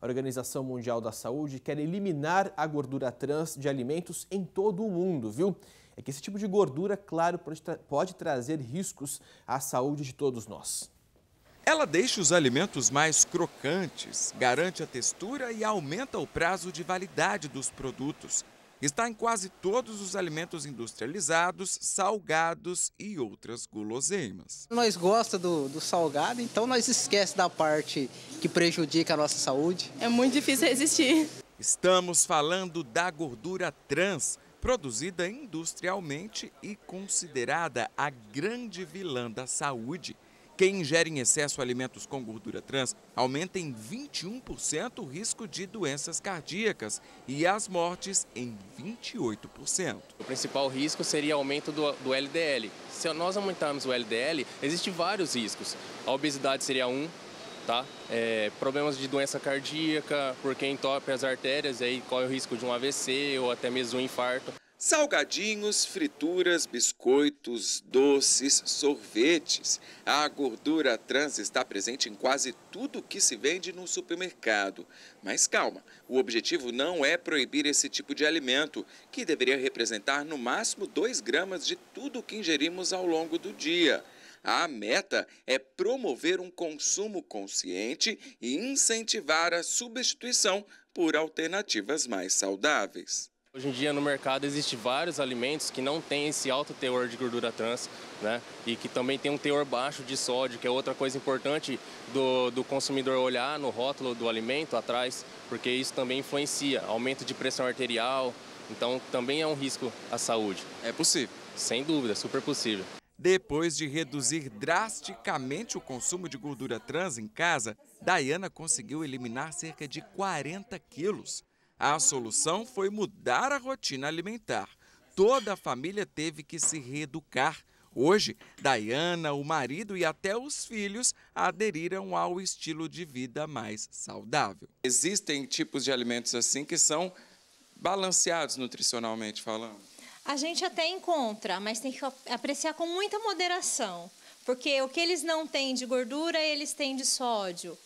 A Organização Mundial da Saúde quer eliminar a gordura trans de alimentos em todo o mundo, viu? É que esse tipo de gordura, claro, pode, tra pode trazer riscos à saúde de todos nós. Ela deixa os alimentos mais crocantes, garante a textura e aumenta o prazo de validade dos produtos. Está em quase todos os alimentos industrializados, salgados e outras guloseimas. Nós gosta do, do salgado, então nós esquece da parte que prejudica a nossa saúde. É muito difícil resistir. Estamos falando da gordura trans, produzida industrialmente e considerada a grande vilã da saúde. Quem ingere em excesso alimentos com gordura trans aumenta em 21% o risco de doenças cardíacas e as mortes em 28%. O principal risco seria aumento do, do LDL. Se nós aumentarmos o LDL, existem vários riscos. A obesidade seria um, tá? É, problemas de doença cardíaca, porque entope as artérias, aí corre o risco de um AVC ou até mesmo um infarto. Salgadinhos, frituras, biscoitos, doces, sorvetes. A gordura trans está presente em quase tudo que se vende no supermercado. Mas calma, o objetivo não é proibir esse tipo de alimento, que deveria representar no máximo 2 gramas de tudo que ingerimos ao longo do dia. A meta é promover um consumo consciente e incentivar a substituição por alternativas mais saudáveis. Hoje em dia no mercado existe vários alimentos que não têm esse alto teor de gordura trans, né? E que também tem um teor baixo de sódio, que é outra coisa importante do, do consumidor olhar no rótulo do alimento atrás, porque isso também influencia, aumento de pressão arterial, então também é um risco à saúde. É possível. Sem dúvida, super possível. Depois de reduzir drasticamente o consumo de gordura trans em casa, Diana conseguiu eliminar cerca de 40 quilos. A solução foi mudar a rotina alimentar. Toda a família teve que se reeducar. Hoje, Diana, o marido e até os filhos aderiram ao estilo de vida mais saudável. Existem tipos de alimentos assim que são balanceados nutricionalmente falando? A gente até encontra, mas tem que apreciar com muita moderação, porque o que eles não têm de gordura, eles têm de sódio.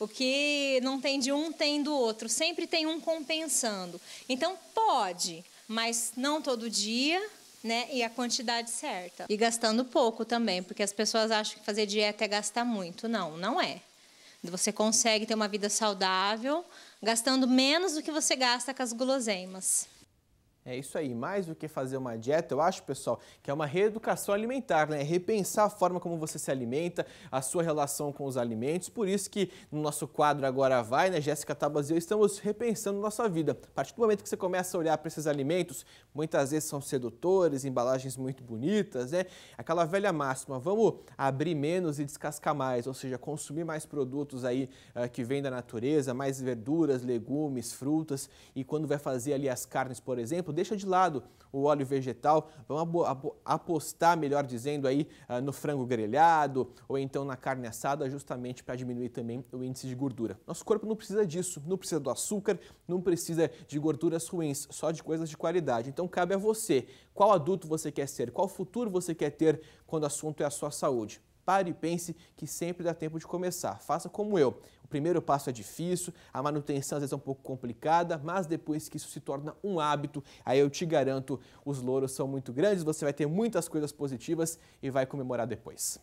O que não tem de um tem do outro. Sempre tem um compensando. Então pode, mas não todo dia, né? E a quantidade certa. E gastando pouco também, porque as pessoas acham que fazer dieta é gastar muito. Não, não é. Você consegue ter uma vida saudável gastando menos do que você gasta com as guloseimas. É isso aí, mais do que fazer uma dieta, eu acho, pessoal, que é uma reeducação alimentar, né? É repensar a forma como você se alimenta, a sua relação com os alimentos. Por isso que no nosso quadro Agora Vai, né, Jéssica Tabas e eu estamos repensando nossa vida. A partir do momento que você começa a olhar para esses alimentos, muitas vezes são sedutores, embalagens muito bonitas, né? Aquela velha máxima, vamos abrir menos e descascar mais, ou seja, consumir mais produtos aí uh, que vêm da natureza, mais verduras, legumes, frutas, e quando vai fazer ali as carnes, por exemplo, deixa de lado o óleo vegetal, vamos apostar, melhor dizendo, aí ah, no frango grelhado ou então na carne assada, justamente para diminuir também o índice de gordura. Nosso corpo não precisa disso, não precisa do açúcar, não precisa de gorduras ruins, só de coisas de qualidade. Então cabe a você, qual adulto você quer ser, qual futuro você quer ter quando o assunto é a sua saúde. Pare e pense que sempre dá tempo de começar. Faça como eu. O primeiro passo é difícil, a manutenção às vezes é um pouco complicada, mas depois que isso se torna um hábito, aí eu te garanto, os louros são muito grandes, você vai ter muitas coisas positivas e vai comemorar depois.